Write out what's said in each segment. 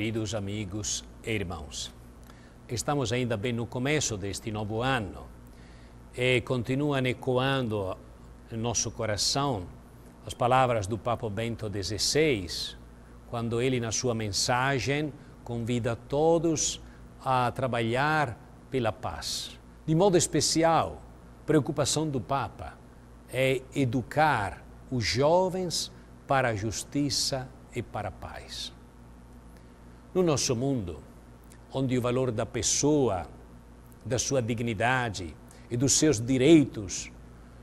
Queridos amigos e irmãos, estamos ainda bem no começo deste novo ano e continuam ecoando no nosso coração as palavras do Papa Bento XVI, quando ele, na sua mensagem, convida todos a trabalhar pela paz. De modo especial, preocupação do Papa é educar os jovens para a justiça e para a paz. No nosso mundo, onde o valor da pessoa, da sua dignidade e dos seus direitos,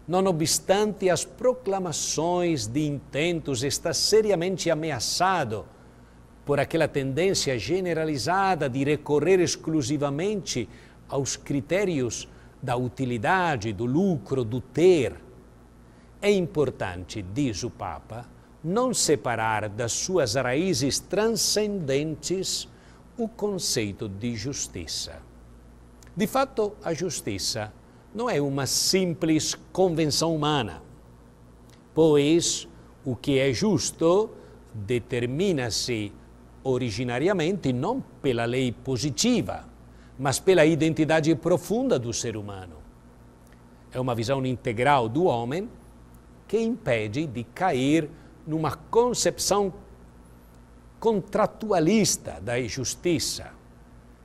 não obstante as proclamações de intentos, está seriamente ameaçado por aquela tendência generalizada de recorrer exclusivamente aos critérios da utilidade, do lucro, do ter. É importante, diz o Papa, não separar das suas raízes transcendentes o conceito de justiça. De fato, a justiça não é uma simples convenção humana, pois o que é justo determina-se originariamente não pela lei positiva, mas pela identidade profunda do ser humano. É uma visão integral do homem que impede de cair numa concepção contratualista da injustiça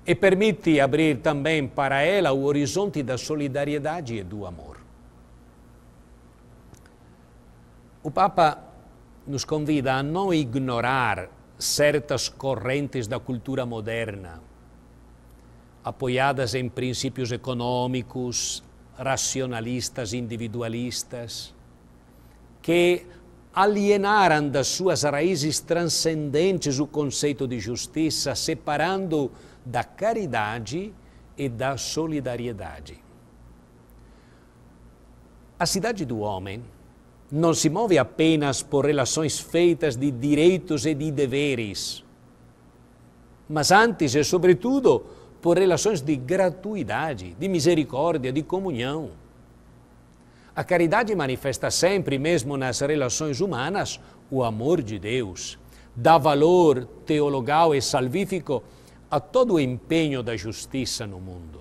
e permite abrir também para ela o horizonte da solidariedade e do amor. O Papa nos convida a não ignorar certas correntes da cultura moderna, apoiadas em princípios econômicos, racionalistas, individualistas, que alienaram das suas raízes transcendentes o conceito de justiça, separando da caridade e da solidariedade. A cidade do homem não se move apenas por relações feitas de direitos e de deveres, mas antes e sobretudo por relações de gratuidade, de misericórdia, de comunhão. A caridade manifesta sempre, mesmo nas relações humanas, o amor de Deus. Dá valor teologal e salvífico a todo o empenho da justiça no mundo.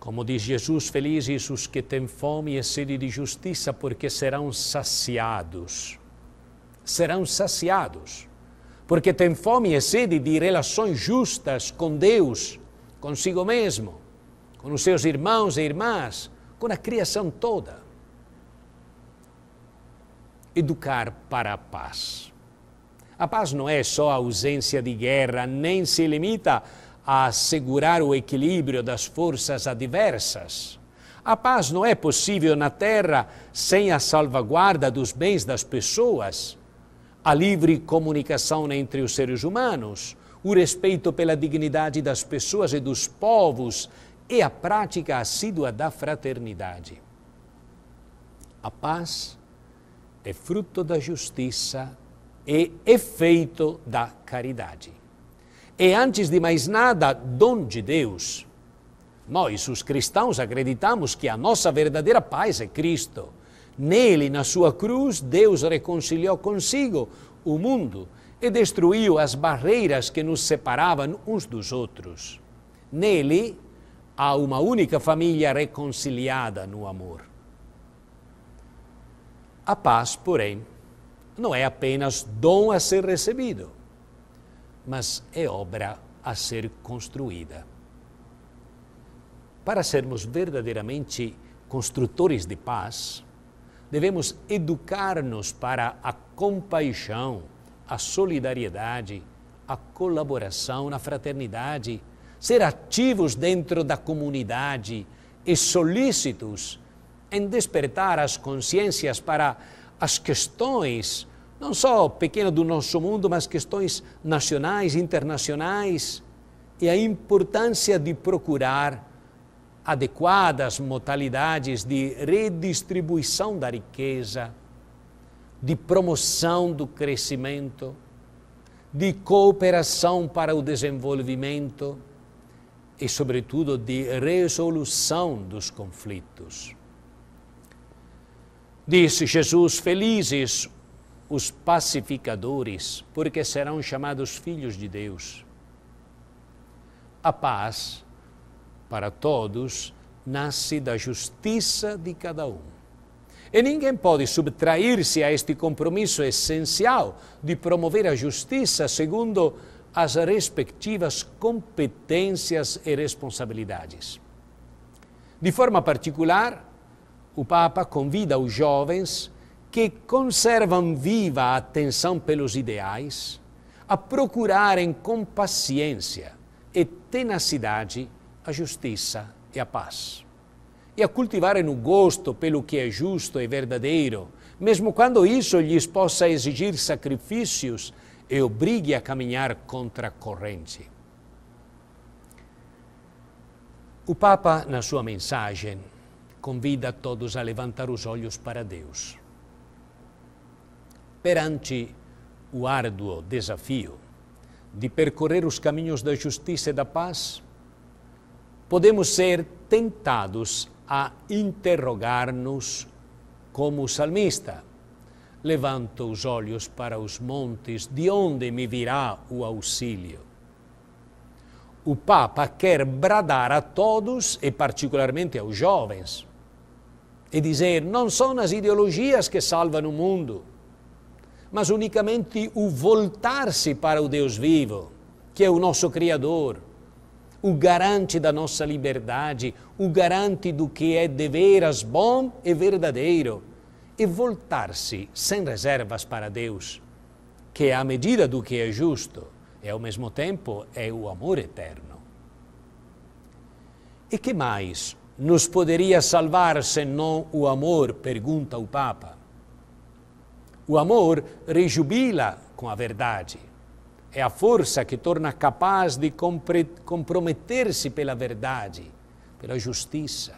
Como diz Jesus, felizes os que têm fome e sede de justiça, porque serão saciados. Serão saciados. Porque têm fome e sede de relações justas com Deus, consigo mesmo com os seus irmãos e irmãs, com a criação toda. Educar para a paz. A paz não é só a ausência de guerra, nem se limita a assegurar o equilíbrio das forças adversas. A paz não é possível na terra sem a salvaguarda dos bens das pessoas, a livre comunicação entre os seres humanos, o respeito pela dignidade das pessoas e dos povos e a prática assídua da fraternidade. A paz é fruto da justiça e efeito da caridade. É, antes de mais nada, dom de Deus. Nós, os cristãos, acreditamos que a nossa verdadeira paz é Cristo. Nele, na sua cruz, Deus reconciliou consigo o mundo e destruiu as barreiras que nos separavam uns dos outros. Nele, Há uma única família reconciliada no amor. A paz, porém, não é apenas dom a ser recebido, mas é obra a ser construída. Para sermos verdadeiramente construtores de paz, devemos educar-nos para a compaixão, a solidariedade, a colaboração na fraternidade ser ativos dentro da comunidade e solícitos em despertar as consciências para as questões, não só pequenas do nosso mundo, mas questões nacionais, internacionais, e a importância de procurar adequadas modalidades de redistribuição da riqueza, de promoção do crescimento, de cooperação para o desenvolvimento e, sobretudo, de resolução dos conflitos. Disse Jesus: Felizes os pacificadores, porque serão chamados filhos de Deus. A paz para todos nasce da justiça de cada um. E ninguém pode subtrair-se a este compromisso essencial de promover a justiça segundo a as respectivas competências e responsabilidades. De forma particular, o Papa convida os jovens que conservam viva a atenção pelos ideais a procurarem com paciência e tenacidade a justiça e a paz. E a cultivarem o gosto pelo que é justo e verdadeiro, mesmo quando isso lhes possa exigir sacrifícios e obrigue a caminhar contra a corrente. O Papa, na sua mensagem, convida todos a levantar os olhos para Deus. Perante o árduo desafio de percorrer os caminhos da justiça e da paz, podemos ser tentados a interrogar-nos como o salmista Levanto os olhos para os montes, de onde me virá o auxílio? O Papa quer bradar a todos, e particularmente aos jovens, e dizer: não são as ideologias que salvam o mundo, mas unicamente o voltar-se para o Deus vivo, que é o nosso Criador, o garante da nossa liberdade, o garante do que é de veras bom e verdadeiro e voltar-se sem reservas para Deus, que é a medida do que é justo e ao mesmo tempo é o amor eterno. E que mais nos poderia salvar senão o amor? pergunta o Papa. O amor rejubila com a verdade. É a força que torna capaz de comprometer-se pela verdade, pela justiça,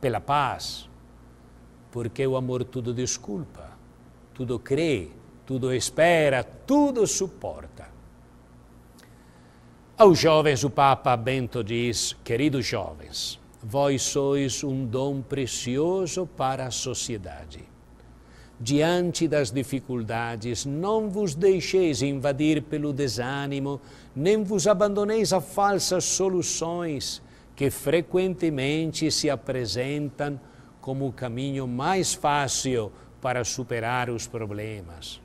pela paz, porque o amor tudo desculpa, tudo crê, tudo espera, tudo suporta. Aos jovens, o Papa Bento diz: Queridos jovens, vós sois um dom precioso para a sociedade. Diante das dificuldades, não vos deixeis invadir pelo desânimo, nem vos abandoneis a falsas soluções que frequentemente se apresentam como o caminho mais fácil para superar os problemas.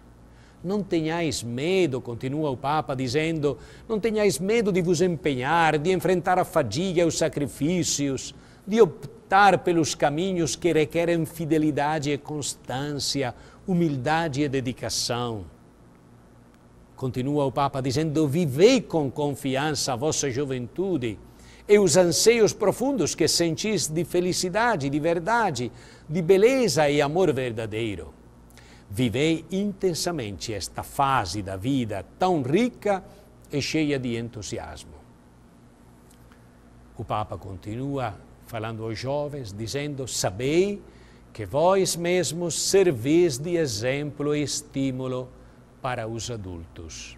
Não tenhais medo, continua o Papa dizendo, não tenhais medo de vos empenhar, de enfrentar a fadiga e os sacrifícios, de optar pelos caminhos que requerem fidelidade e constância, humildade e dedicação. Continua o Papa dizendo: Vivei com confiança a vossa juventude, e os anseios profundos que sentis de felicidade, de verdade, de beleza e amor verdadeiro. Vivei intensamente esta fase da vida tão rica e cheia de entusiasmo. O Papa continua falando aos jovens, dizendo: Sabei que vós mesmos servis de exemplo e estímulo para os adultos.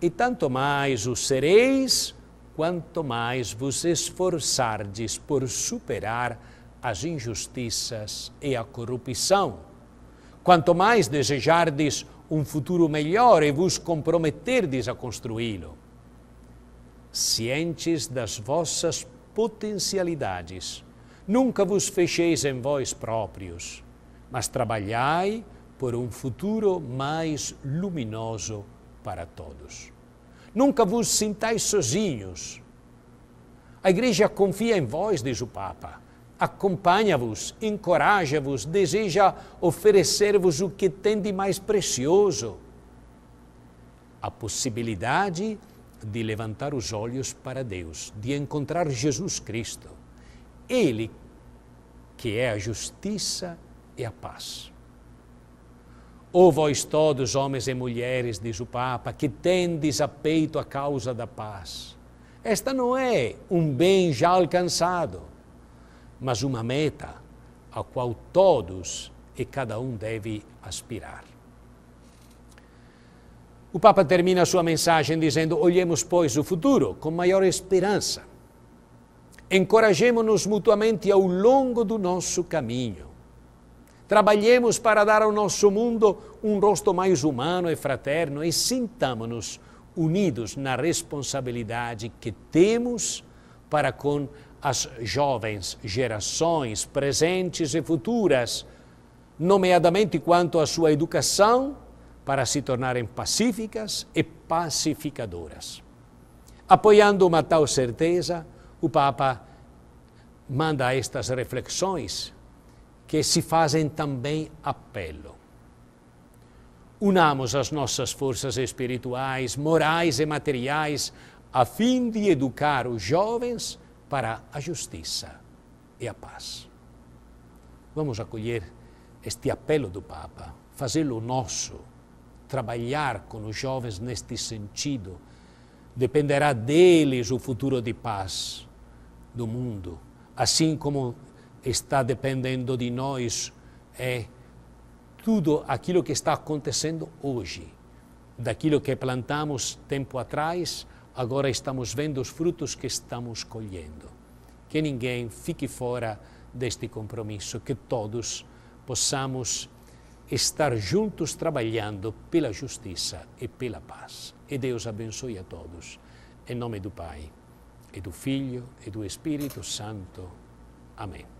E tanto mais o sereis quanto mais vos esforçardes por superar as injustiças e a corrupção. Quanto mais desejardes um futuro melhor e vos comprometerdes a construí-lo. Cientes das vossas potencialidades, nunca vos fecheis em vós próprios, mas trabalhai por um futuro mais luminoso para todos. Nunca vos sintais sozinhos. A igreja confia em vós, diz o Papa. Acompanha-vos, encoraja-vos, deseja oferecer-vos o que tem de mais precioso: a possibilidade de levantar os olhos para Deus, de encontrar Jesus Cristo. Ele que é a justiça e a paz. Ou vós todos, homens e mulheres, diz o Papa, que tendes a peito a causa da paz. Esta não é um bem já alcançado, mas uma meta a qual todos e cada um deve aspirar. O Papa termina a sua mensagem dizendo: Olhemos, pois, o futuro com maior esperança. Encorajemo-nos mutuamente ao longo do nosso caminho. Trabalhemos para dar ao nosso mundo um rosto mais humano e fraterno e sintamos-nos unidos na responsabilidade que temos para com as jovens gerações presentes e futuras, nomeadamente quanto à sua educação, para se tornarem pacíficas e pacificadoras. Apoiando uma tal certeza, o Papa manda estas reflexões que se fazem também apelo. Unamos as nossas forças espirituais, morais e materiais a fim de educar os jovens para a justiça e a paz. Vamos acolher este apelo do Papa, fazê-lo nosso, trabalhar com os jovens neste sentido. Dependerá deles o futuro de paz do mundo, assim como está dependendo de nós é tudo aquilo que está acontecendo hoje. Daquilo que plantamos tempo atrás, agora estamos vendo os frutos que estamos colhendo. Que ninguém fique fora deste compromisso, que todos possamos estar juntos trabalhando pela justiça e pela paz. E Deus abençoe a todos. Em nome do Pai, e do Filho, e do Espírito Santo. Amém.